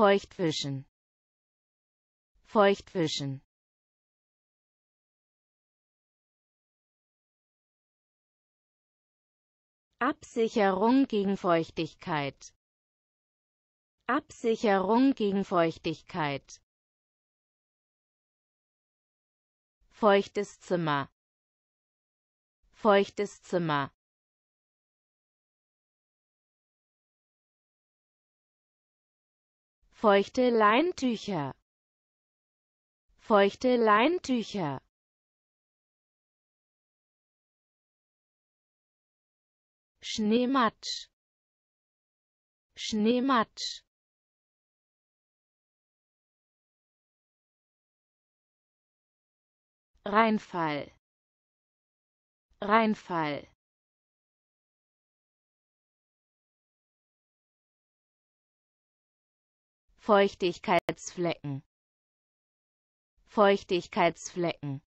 Feuchtwischen. Feuchtwischen. Absicherung gegen Feuchtigkeit. Absicherung gegen Feuchtigkeit. Feuchtes Zimmer. Feuchtes Zimmer. feuchte Leintücher, feuchte Leintücher. Schneematsch, Schneematsch. Reinfall, Reinfall. Feuchtigkeitsflecken Feuchtigkeitsflecken